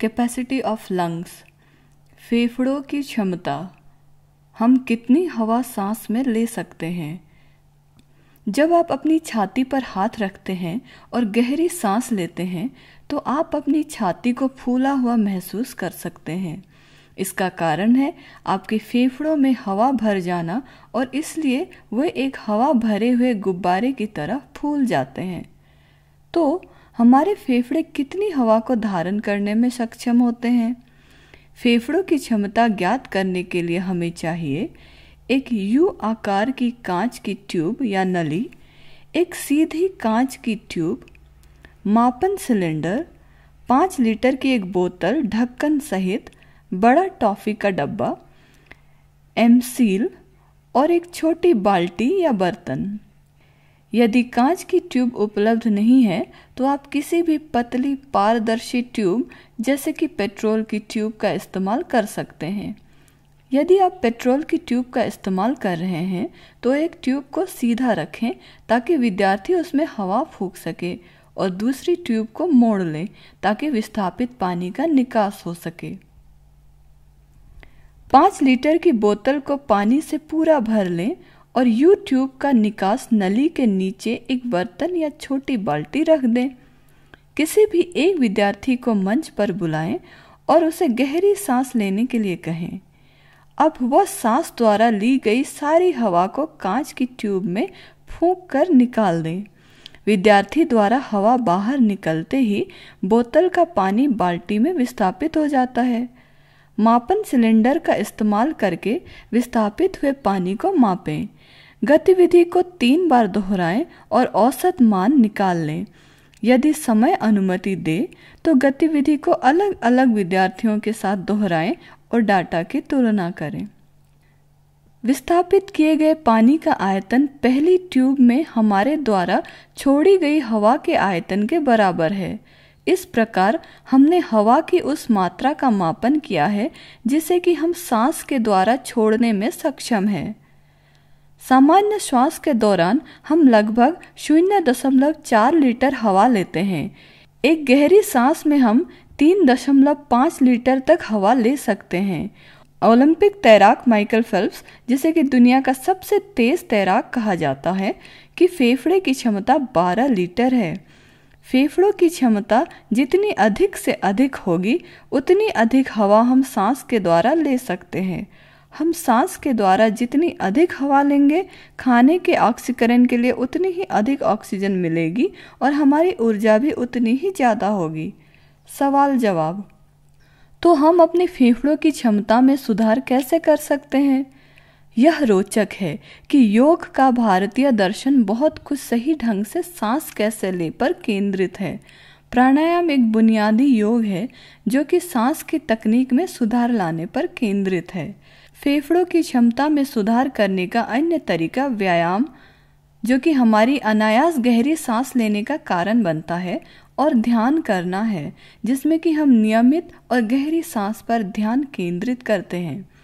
capacity of lungs फेफड़ों की क्षमता हम कितनी हवा सांस में ले सकते हैं जब आप अपनी छाती पर हाथ रखते हैं और गहरी सांस लेते हैं तो आप अपनी छाती को फूला हुआ महसूस कर सकते हैं इसका कारण है आपके फेफड़ों में हवा भर जाना और इसलिए वे एक हवा भरे हुए गुब्बारे की तरह फूल जाते हैं तो हमारे फेफड़े कितनी हवा को धारण करने में सक्षम होते हैं फेफड़ों की क्षमता ज्ञात करने के लिए हमें चाहिए एक यू आकार की कांच की ट्यूब या नली एक सीधी कांच की ट्यूब मापन सिलेंडर पाँच लीटर की एक बोतल ढक्कन सहित बड़ा टॉफ़ी का डब्बा एमसील और एक छोटी बाल्टी या बर्तन यदि कांच की ट्यूब उपलब्ध नहीं है तो आप किसी भी पतली पारदर्शी ट्यूब जैसे कि पेट्रोल की ट्यूब का इस्तेमाल कर सकते हैं यदि आप पेट्रोल की ट्यूब का इस्तेमाल कर रहे हैं तो एक ट्यूब को सीधा रखें ताकि विद्यार्थी उसमें हवा फूक सके और दूसरी ट्यूब को मोड़ लें ताकि विस्थापित पानी का निकास हो सके पाँच लीटर की बोतल को पानी से पूरा भर लें और यू ट्यूब का निकास नली के नीचे एक बर्तन या छोटी बाल्टी रख दें किसी भी एक विद्यार्थी को मंच पर बुलाएं और उसे गहरी सांस लेने के लिए कहें अब वह सांस द्वारा ली गई सारी हवा को कांच की ट्यूब में फूंक कर निकाल दें विद्यार्थी द्वारा हवा बाहर निकलते ही बोतल का पानी बाल्टी में विस्थापित हो जाता है मापन सिलेंडर का इस्तेमाल करके विस्थापित हुए पानी को मापें गतिविधि को तीन बार दोहराएं और औसत मान निकाल लें यदि समय अनुमति दे तो गतिविधि को अलग अलग विद्यार्थियों के साथ दोहराएं और डाटा की तुलना करें विस्थापित किए गए पानी का आयतन पहली ट्यूब में हमारे द्वारा छोड़ी गई हवा के आयतन के बराबर है इस प्रकार हमने हवा की उस मात्रा का मापन किया है जिसे कि हम सांस के द्वारा छोड़ने में सक्षम हैं सामान्य श्वास के दौरान हम लगभग शून्य दशमलव चार लीटर हवा लेते हैं एक गहरी सांस में हम तीन दशमलव पाँच लीटर तक हवा ले सकते हैं ओलंपिक तैराक माइकल फेल्प्स जिसे कि दुनिया का सबसे तेज तैराक कहा जाता है कि फेफड़े की क्षमता बारह लीटर है फेफड़ों की क्षमता जितनी अधिक से अधिक होगी उतनी अधिक हवा हम सांस के द्वारा ले सकते हैं हम सांस के द्वारा जितनी अधिक हवा लेंगे खाने के ऑक्सीकरण के लिए उतनी ही अधिक ऑक्सीजन मिलेगी और हमारी ऊर्जा भी उतनी ही ज़्यादा होगी सवाल जवाब तो हम अपने फेफड़ों की क्षमता में सुधार कैसे कर सकते हैं यह रोचक है कि योग का भारतीय दर्शन बहुत कुछ सही ढंग से सांस कैसे ले पर केंद्रित है प्राणायाम एक बुनियादी योग है जो कि सांस की तकनीक में सुधार लाने पर केंद्रित है फेफड़ों की क्षमता में सुधार करने का अन्य तरीका व्यायाम जो कि हमारी अनायास गहरी सांस लेने का कारण बनता है और ध्यान करना है जिसमें कि हम नियमित और गहरी सांस पर ध्यान केंद्रित करते हैं